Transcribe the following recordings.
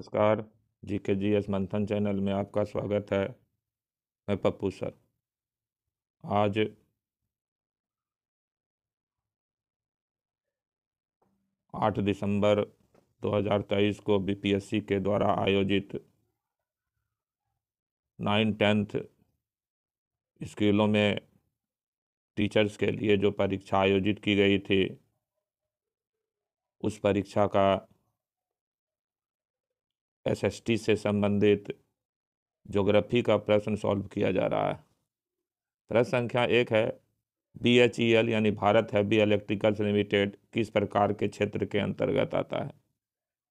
नमस्कार जी के G S मंथन चैनल में आपका स्वागत है मैं पप्पू सर आज आठ दिसंबर 2023 को बीपीएससी के द्वारा आयोजित नाइन टेंथ स्कूलों में टीचर्स के लिए जो परीक्षा आयोजित की गई थी उस परीक्षा का एसएसटी से संबंधित ज्योग्राफी का प्रश्न सॉल्व किया जा रहा है प्रश्न संख्या एक है बी एच ई एल यानी भारत हैवी इलेक्ट्रिकल्स लिमिटेड किस प्रकार के क्षेत्र के अंतर्गत आता है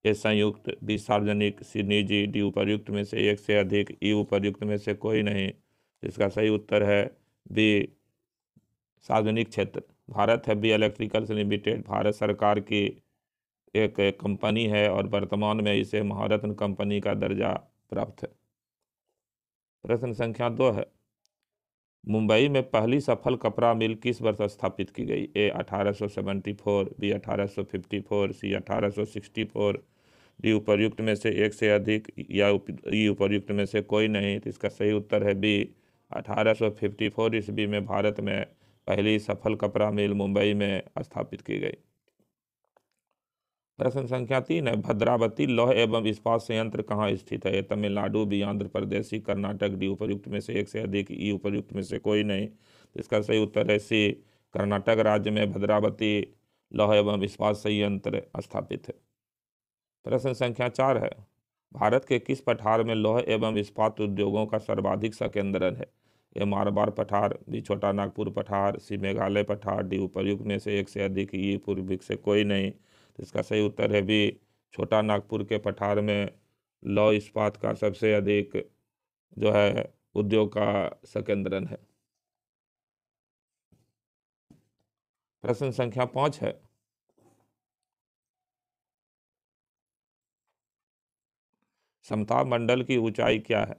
ये संयुक्त बी सार्वजनिक सी निजी डी उपरयुक्त में से एक से अधिक ई उपयुक्त में से कोई नहीं इसका सही उत्तर है बी सार्वजनिक क्षेत्र Bharat heavy electricals limited Bharat सरकार की एक, कंपनी है और वर्तमान में इसे महारत्न कंपनी का दर्जा प्राप्त है प्रश्न संख्या दो है मुंबई में पहली सफल कपड़ा मिल किस वर्ष स्थापित की गई ए 1874 बी 1854 सी 1864 डी उपर्युक्त में से एक से अधिक या ई उपर्युक्त में से कोई नहीं तो इसका सही उत्तर है बी 1854 ईस्वी में भारत में पहली सफल कपड़ा मिल मुंबई में स्थापित की गई प्रश्न संख्या तीन है भद्रावती लौह एवं इस्पात संयंत्र कहाँ स्थित है तमिलनाडु भी आंध्र प्रदेश ही कर्नाटक डी उपयुक्त में से एक से अधिक ई उपयुक्त में से कोई नहीं तो इसका सही उत्तर है सी कर्नाटक राज्य में भद्रावती लौह एवं इस्पात संयंत्र स्थापित है प्रश्न संख्या चार है भारत के किस पठार में लौह एवं इस्पात उद्योगों का सर्वाधिक संकेंद्रण है ये मारबार पठार बी छोटा नागपुर पठार सी मेघालय पठार डी उपयुक्त में से एक से अधिक ई पूर्विक से कोई नहीं तो इसका सही उत्तर है भी छोटा नागपुर के पठार में लौ इस्पात का सबसे अधिक जो है उद्योग का संकेंद्रन है प्रश्न संख्या पाँच है समता मंडल की ऊंचाई क्या है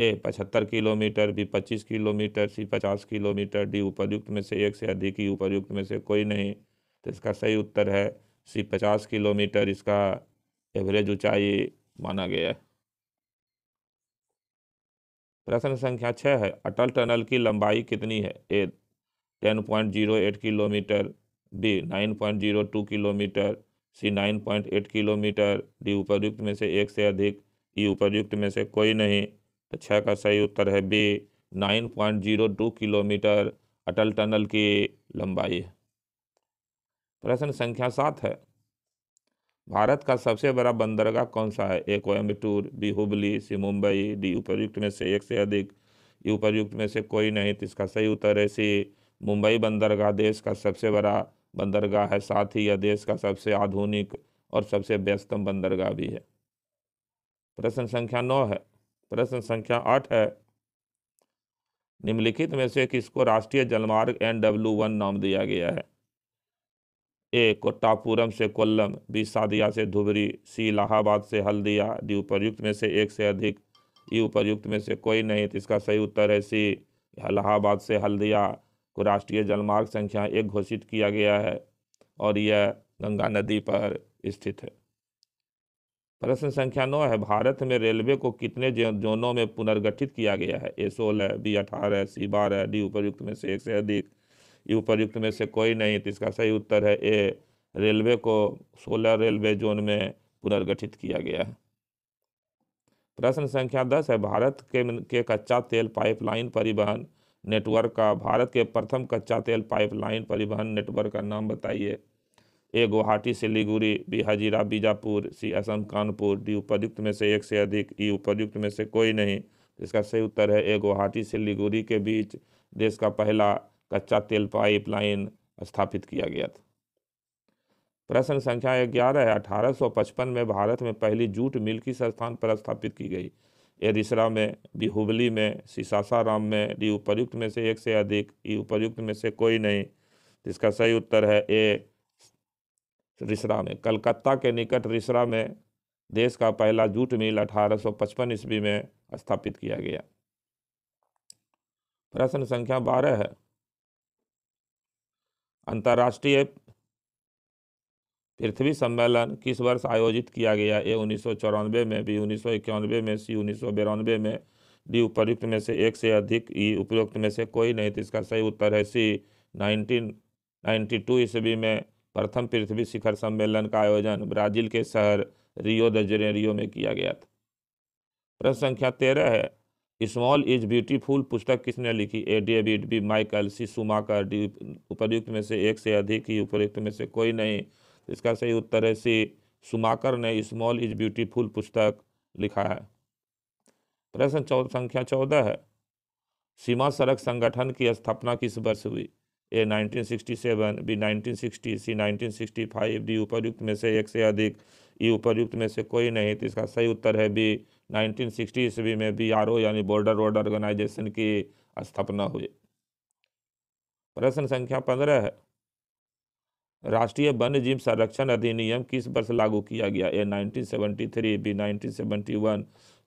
ए पचहत्तर किलोमीटर बी पच्चीस किलोमीटर सी पचास किलोमीटर डी उपर्युक्त में से एक से अधिक ही उपर्युक्त में से कोई नहीं तो इसका सही उत्तर है सी पचास किलोमीटर इसका एवरेज ऊंचाई माना गया है प्रश्न संख्या छः है अटल टनल की लंबाई कितनी है A ten point zero eight kilometre B nine point zero two kilometre C nine point eight kilometre D उपयुक्त में से एक से अधिक ई उपरयुक्त में से कोई नहीं तो छः का सही उत्तर है B nine point zero two kilometre Atal tunnel की लंबाई है प्रश्न संख्या सात है भारत का सबसे बड़ा बंदरगाह कौन सा है A Coimbatore B Hubli C Mumbai D उपयुक्त में से एक से अधिक उपयुक्त में से कोई नहीं तो इसका सही उत्तर है सी मुंबई बंदरगाह देश का सबसे बड़ा बंदरगाह है साथ ही यह देश का सबसे आधुनिक और सबसे व्यस्तम बंदरगाह भी है प्रश्न संख्या नौ है प्रश्न संख्या आठ है निम्नलिखित में से किसको राष्ट्रीय जलमार्ग एन डब्ल्यू वन नाम दिया गया है ए कोट्टापुरम से कोल्लम बी सादिया से धुबरी सी इलाहाबाद से हल्दिया डी उपरयुक्त में से एक से अधिक ई उपरयुक्त में से कोई नहीं तो इसका सही उत्तर है सी इलाहाबाद से हल्दिया को राष्ट्रीय जलमार्ग संख्या एक घोषित किया गया है और यह गंगा नदी पर स्थित है प्रश्न संख्या नौ है भारत में रेलवे को कितने जोनों में पुनर्गठित किया गया है ए सोलह बी अठारह सी बारह डी उपरयुक्त में से एक से अधिक उपर्युक्त में से कोई नहीं तो इसका सही उत्तर है ए रेलवे को सोलह रेलवे जोन में पुनर्गठित किया गया है प्रश्न संख्या दस है भारत के के कच्चा तेल पाइपलाइन परिवहन नेटवर्क का भारत के प्रथम कच्चा तेल पाइपलाइन परिवहन नेटवर्क का नाम बताइए A Guwahati Siliguri B Hazira Bijapur C Assam Kanpur D उपयुक्त में से एक से अधिक ई उपयुक्त में से कोई नहीं इसका सही उत्तर है ए गुवाहाटी सिलीगुड़ी के बीच देश का पहला कच्चा तेल पाइपलाइन स्थापित किया गया था प्रश्न संख्या ग्यारह है अठारह में भारत में पहली जूट मिल किस स्थान पर स्थापित की गई यह रिसरा में बिहुबली हुबली में सिसासाराम में डी उपयुक्त में से एक से अधिक ई उपयुक्त में से कोई नहीं जिसका सही उत्तर है ए रिसरा में कलकत्ता के निकट रिसरा में देश का पहला जूट मिल 1855 ईस्वी में स्थापित किया गया प्रश्न संख्या बारह है अंतर्राष्ट्रीय पृथ्वी सम्मेलन किस वर्ष आयोजित किया गया ए उन्नीस में बी उन्नीस में सी उन्नीस में डी उपयुक्त में से एक से अधिक ई उपयुक्त में से कोई नहीं तो इसका सही उत्तर है सी नाइनटीन नाइन्टी टू ईस्वी में प्रथम पृथ्वी शिखर सम्मेलन का आयोजन ब्राज़ील के शहर रियो द जेनेरियो में किया गया था प्रश्न संख्या तेरह है स्मॉल इज ब्यूटीफुल पुस्तक किसने लिखी A D David B Michael C सुमाकर डी उपयुक्त में से एक से अधिक ही उपयुक्त में से कोई नहीं इसका सही उत्तर है सी सुमाकर ने स्मॉल इज ब्यूटीफुल पुस्तक लिखा है प्रश्न चौ संख्या चौदह है सीमा सड़क संगठन की स्थापना किस वर्ष हुई ए 1967 बी 1960 सी 1965 डी उपरयुक्त में से एक से अधिक ई उपरयुक्त में से कोई नहीं तो इसका सही उत्तर है बी 1960 ईस्वी में बी आर ओ यानी बॉर्डर रोड ऑर्गेनाइजेशन की स्थापना हुई प्रश्न संख्या पंद्रह है राष्ट्रीय वन्य जीव संरक्षण अधिनियम किस वर्ष लागू किया गया ए 1973 बी 1971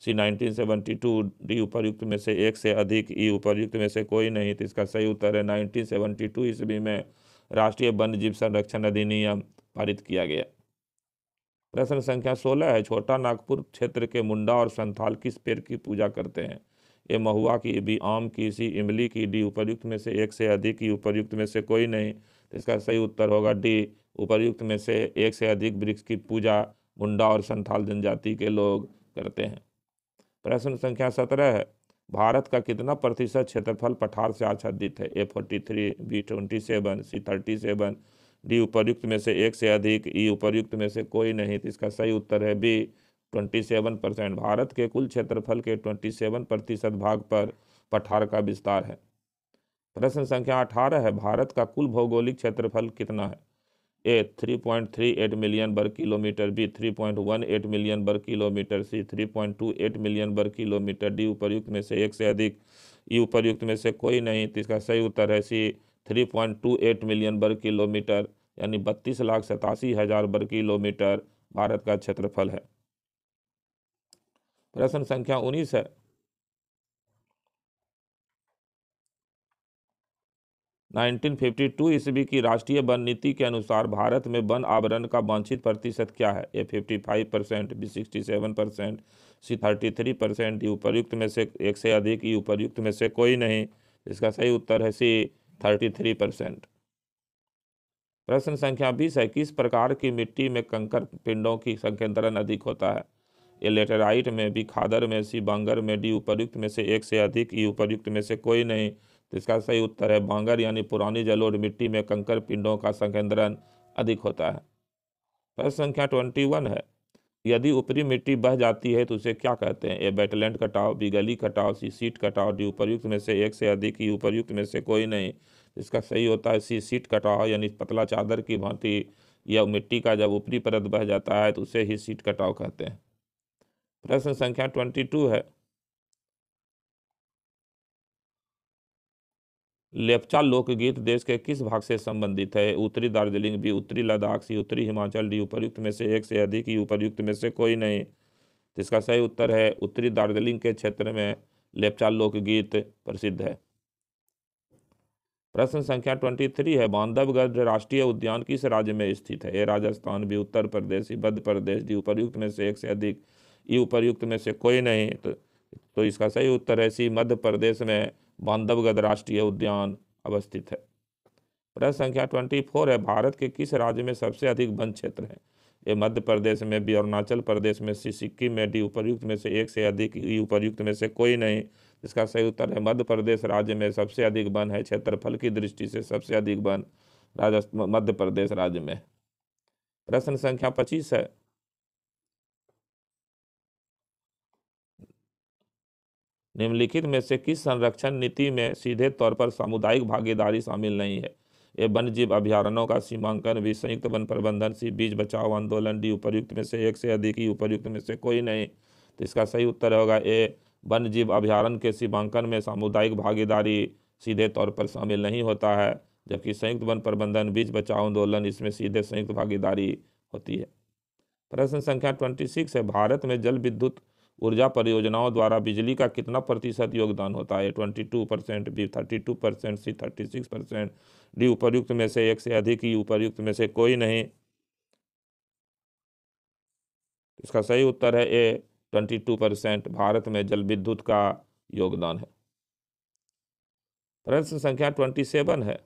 सी 1972 डी उपरयुक्त में से एक से अधिक ई e उपरयुक्त में से कोई नहीं तो इसका सही उत्तर है 1972 ईस्वी में राष्ट्रीय वन्य जीव संरक्षण अधिनियम पारित किया गया प्रश्न संख्या 16 है छोटा नागपुर क्षेत्र के मुंडा और संथाल किस पेड़ की पूजा करते हैं ए महुआ की बी आम की सी इमली की डी उपरयुक्त में से एक से अधिक ई e उपरयुक्त में से कोई नहीं तो इसका सही उत्तर होगा डी उपर्युक्त में से एक से अधिक वृक्ष की पूजा मुंडा और संथाल जनजाति के लोग करते हैं प्रश्न संख्या सत्रह है भारत का कितना प्रतिशत क्षेत्रफल पठार से आच्छादित है A forty three B twenty seven C thirty seven D उपर्युक्त में से एक से अधिक ई उपर्युक्त में से कोई नहीं तो इसका सही उत्तर है B twenty seven percent Bharat के कुल क्षेत्रफल के ट्वेंटी सेवन प्रतिशत भाग पर पठार का विस्तार है प्रश्न संख्या अठारह है भारत का कुल भौगोलिक क्षेत्रफल कितना है ए 3.38 मिलियन वर्ग किलोमीटर बी 3.18 मिलियन वर्ग किलोमीटर सी 3.28 मिलियन वर्ग किलोमीटर डी उपयुक्त में से एक से अधिक ई उपरयुक्त में से कोई नहीं तो इसका सही उत्तर है सी 3.28 मिलियन वर्ग किलोमीटर यानी बत्तीस लाख सतासी हज़ार वर्ग किलोमीटर भारत का क्षेत्रफल है प्रश्न संख्या उन्नीस है 1952 ईस्वी की राष्ट्रीय वन नीति के अनुसार भारत में वन आवरण का वांछित प्रतिशत क्या है A 55 percent B 67 percent C 33 percent D उपर्युक्त में से एक से अधिक ई उपर्युक्त में से कोई नहीं इसका सही उत्तर है सी 33 परसेंट प्रश्न संख्या बीस है किस प्रकार की मिट्टी में कंकर पिंडों की संकेंद्रण अधिक होता है ए लेटेराइट में बी खादर में सी बांगर में डी उपर्युक्त में से एक से अधिक ई उपर्युक्त में से कोई नहीं तो इसका सही उत्तर है बांगर यानी पुरानी जलोढ़ मिट्टी में कंकर पिंडों का संकेंद्रण अधिक होता है प्रश्न संख्या ट्वेंटी वन है यदि ऊपरी मिट्टी बह जाती है तो उसे क्या कहते हैं ए बैटलैंड कटाव बी गली कटाव सी सीट कटाव डी उपरयुक्त में से एक से अधिक ही उपरयुक्त में से कोई नहीं तो इसका सही होता है सी सीट कटाव यानी पतला चादर की भांति या मिट्टी का जब ऊपरी परत बह जाता है तो उसे ही सीट कटाव कहते हैं प्रश्न संख्या ट्वेंटी टू है लेपचा लोकगीत देश के किस भाग से संबंधित है उत्तरी दार्जिलिंग भी उत्तरी लद्दाख सी उत्तरी हिमाचल डी उपरयुक्त में से एक से अधिक ही उपर्युक्त में से कोई नहीं तो इसका सही उत्तर है उत्तरी दार्जिलिंग के क्षेत्र में लेपचा लोकगीत प्रसिद्ध है प्रश्न संख्या ट्वेंटी थ्री है बांधवगढ़ राष्ट्रीय उद्यान किस राज्य में स्थित है ए राजस्थान भी उत्तर प्रदेश मध्य प्रदेश डी उपरयुक्त में से एक से अधिक ई उपरयुक्त में से कोई नहीं तो, तो इसका सही उत्तर है सी मध्य प्रदेश में बांधवगढ़ राष्ट्रीय उद्यान अवस्थित है प्रश्न संख्या ट्वेंटी फोर है भारत के किस राज्य में सबसे अधिक वन क्षेत्र है ये मध्य प्रदेश में भी अरुणाचल प्रदेश में सी सिक्किम में डी उपयुक्त में से एक से अधिक ई उपरयुक्त में से कोई नहीं इसका सही उत्तर है मध्य प्रदेश राज्य में सबसे अधिक वन है क्षेत्रफल की दृष्टि से सबसे अधिक वन राजस्थान मध्य प्रदेश राज्य में प्रश्न संख्या पच्चीस है निम्नलिखित में से किस संरक्षण नीति में सीधे तौर पर सामुदायिक भागीदारी शामिल नहीं है ये वन जीव अभ्यारणों का सीमांकन भी संयुक्त वन प्रबंधन सी बीज बचाओ आंदोलन डी उपयुक्त में से एक से अधिक ही उपयुक्त में से कोई नहीं तो इसका सही उत्तर होगा ए वन जीव अभ्यारण के सीमांकन में सामुदायिक भागीदारी सीधे तौर पर शामिल नहीं होता है जबकि संयुक्त वन प्रबंधन बीज बचाओ आंदोलन इसमें सीधे संयुक्त भागीदारी होती है प्रश्न संख्या ट्वेंटी सिक्स है भारत में जल विद्युत ऊर्जा परियोजनाओं द्वारा बिजली का कितना प्रतिशत योगदान होता है twenty two percent B thirty two percent C thirty six percent D उपरयुक्त में से एक से अधिक ही उपरयुक्त में से कोई नहीं इसका सही उत्तर है A twenty two percent Bharat में जल विद्युत का योगदान है प्रश्न संख्या ट्वेंटी सेवन है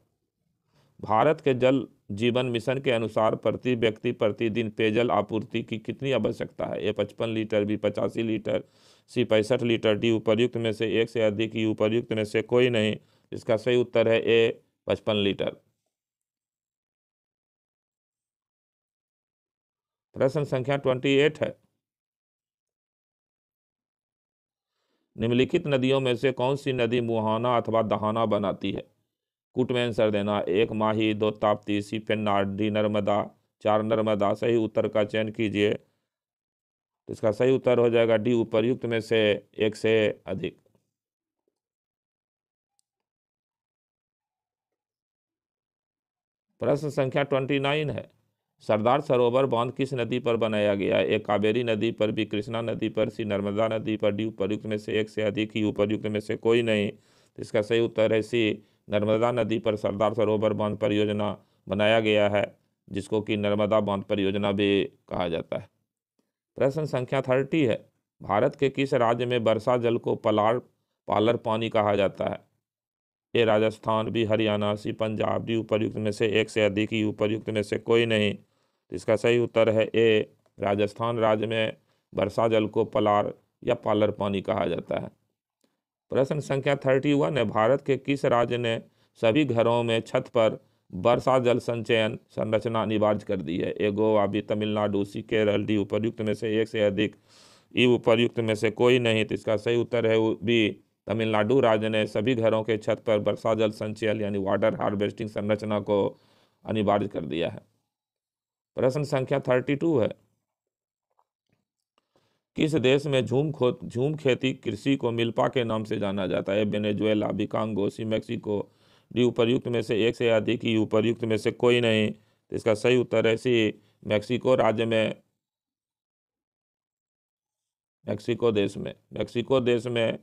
भारत के जल जीवन मिशन के अनुसार प्रति व्यक्ति प्रतिदिन पेयजल आपूर्ति की कितनी आवश्यकता है ए पचपन लीटर बी पचासी लीटर सी पैंसठ लीटर डी उपर्युक्त में से एक से अधिक ई उपर्युक्त में से कोई नहीं इसका सही उत्तर है ए पचपन लीटर प्रश्न संख्या ट्वेंटी एट है निम्नलिखित नदियों में से कौन सी नदी मुहाना अथवा दहाना बनाती है कूट में आंसर देना एक माही दो ताप्ती सी पेन्नाडी नर्मदा चार नर्मदा सही उत्तर का चयन कीजिए तो इसका सही उत्तर हो जाएगा डी उपरयुक्त में से एक से अधिक प्रश्न संख्या ट्वेंटी नाइन है सरदार सरोवर बांध किस नदी पर बनाया गया है एक कावेरी नदी पर भी कृष्णा नदी पर सी नर्मदा नदी पर डी उपरयुक्त में से एक से अधिक ही उपरयुक्त में से कोई नहीं तो इसका सही उत्तर है सी नर्मदा नदी पर सरदार सरोवर बांध परियोजना बनाया गया है जिसको कि नर्मदा बांध परियोजना भी कहा जाता है प्रश्न संख्या थर्टी है भारत के किस राज्य में वर्षा जल को पलार पालर पानी कहा जाता है ये राजस्थान भी हरियाणा सी पंजाब भी उपरयुक्त में से एक से अधिक ही उपरयुक्त में से कोई नहीं तो इसका सही उत्तर है ए राजस्थान राज्य में वर्षा जल को पलार या पालर पानी कहा जाता है प्रश्न संख्या थर्टी वन है भारत के किस राज्य ने सभी घरों में छत पर वर्षा जल संचयन संरचना अनिवार्य कर दी है A Goa B Tamil Nadu C Kerala D उपरयुक्त में से एक से अधिक ई उपरयुक्त में से कोई नहीं तो इसका सही उत्तर है बी तमिलनाडु राज्य ने सभी घरों के छत पर वर्षा जल संचयन यानी वाटर हार्वेस्टिंग संरचना को अनिवार्य कर दिया है प्रश्न संख्या थर्टी टू है किस देश में झूम खो झूम खेती कृषि को मिल्पा के नाम से जाना जाता है वेनेजुएला बिकांगोसी मैक्सिको डी उपरयुक्त में से एक से अधिक ही उपरयुक्त में से कोई नहीं तो इसका सही उत्तर है सी मैक्सिको राज्य में मैक्सिको देश में मैक्सिको देश में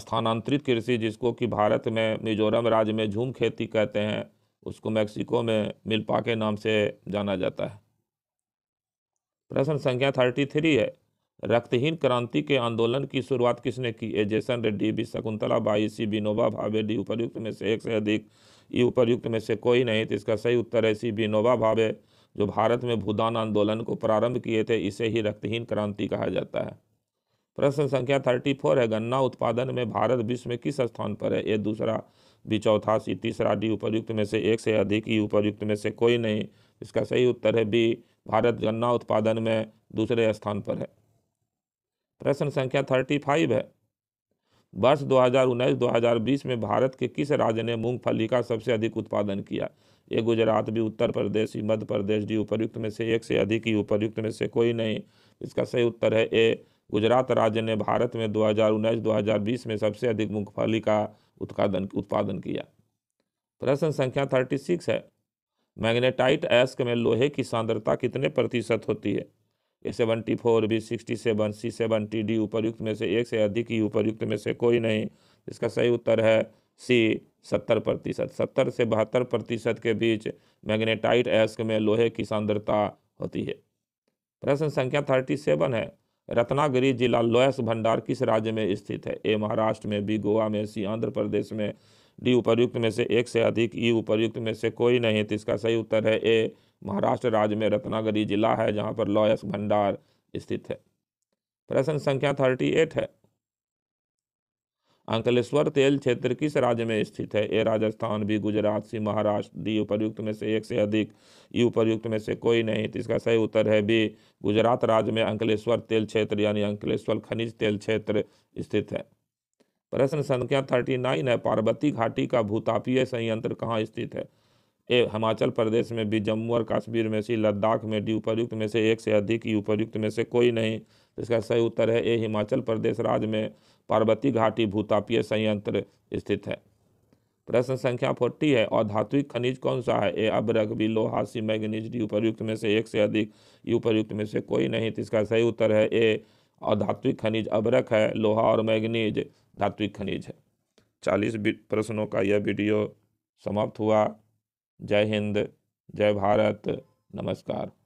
स्थानांतरित कृषि जिसको कि भारत में मिजोरम राज्य में झूम खेती कहते हैं उसको मैक्सिको में मिल्पा के नाम से जाना जाता है प्रश्न संख्या थर्टी थ्री है रक्तहीन क्रांति के आंदोलन की शुरुआत किसने की A Jason Reddy B Shakuntala Bai C Vinoba Bhave D उपरयुक्त में से एक से अधिक ई उपरयुक्त में से कोई नहीं तो इसका सही उत्तर है सी विनोबा भावे जो भारत में भूदान आंदोलन को प्रारंभ किए थे इसे ही रक्तहीन क्रांति कहा जाता है प्रश्न संख्या थर्टी फोर है गन्ना उत्पादन में भारत विश्व में किस स्थान पर है ये दूसरा बी चौथा सी तीसरा डी उपयुक्त में से एक से अधिक ई उपरयुक्त में से कोई नहीं इसका सही उत्तर है बी भारत गन्ना उत्पादन में दूसरे स्थान पर है प्रश्न संख्या थर्टी फाइव है वर्ष 2019-2020 में भारत के किस राज्य ने मूंगफली का सबसे अधिक उत्पादन किया ये गुजरात भी उत्तर प्रदेश ही मध्य प्रदेश डी उपयुक्त में से एक से अधिक ही उपयुक्त में से कोई नहीं इसका सही उत्तर है ए गुजरात राज्य ने भारत में 2019-2020 में सबसे अधिक मूंगफली का उत्पादन उत्पादन किया प्रश्न संख्या थर्टी है मैग्नेटाइट एस्क में लोहे की सांद्रता कितने प्रतिशत होती है A seventy four B sixty seven C seventy D उपरयुक्त में से एक से अधिक ही e उपरयुक्त में से कोई नहीं इसका सही उत्तर है सी सत्तर प्रतिशत सत्तर से बहत्तर प्रतिशत के बीच मैग्नेटाइट एस्क में लोहे की सांद्रता होती है प्रश्न संख्या थर्टी सेवन है रत्नागिरी जिला लोयस भंडार किस राज्य में स्थित है ए महाराष्ट्र में बी गोवा में सी आंध्र प्रदेश में डी उपरयुक्त में से एक से अधिक ई उपरयुक्त में से कोई नहीं तो इसका सही उत्तर है ए महाराष्ट्र राज्य में रत्नागिरी जिला है जहाँ पर लॉयस भंडार स्थित है प्रश्न संख्या थर्टी एट है अंकलेश्वर तेल क्षेत्र किस राज्य में स्थित है A Rajasthan B Gujarat C Maharashtra D उपर्युक्त में से एक से अधिक ई उपर्युक्त में से कोई नहीं तो इसका सही उत्तर है बी गुजरात राज्य में अंकलेश्वर तेल क्षेत्र यानी अंकलेश्वर खनिज तेल क्षेत्र स्थित है प्रश्न संख्या थर्टी नाइन है पार्वती घाटी का भूतापीय संयंत्र कहाँ स्थित है ए हिमाचल प्रदेश में भी जम्मू और कश्मीर में सी लद्दाख में डी उपयुक्त में से एक से अधिक ई उपयुक्त में से कोई नहीं तो इसका सही उत्तर है ए हिमाचल प्रदेश राज्य में पार्वती घाटी भूतापीय संयंत्र स्थित है प्रश्न संख्या फोर्टी है धात्विक खनिज कौन सा है ए अबरक भी लोहा सी मैग्नीज डी उपयुक्त में से एक से अधिक ई उपयुक्त में से कोई नहीं तो इसका सही उत्तर है ए धात्विक खनिज अबरक है लोहा और मैगनीज धात्विक खनिज है चालीस प्रश्नों का यह वीडियो समाप्त हुआ जय हिंद जय भारत नमस्कार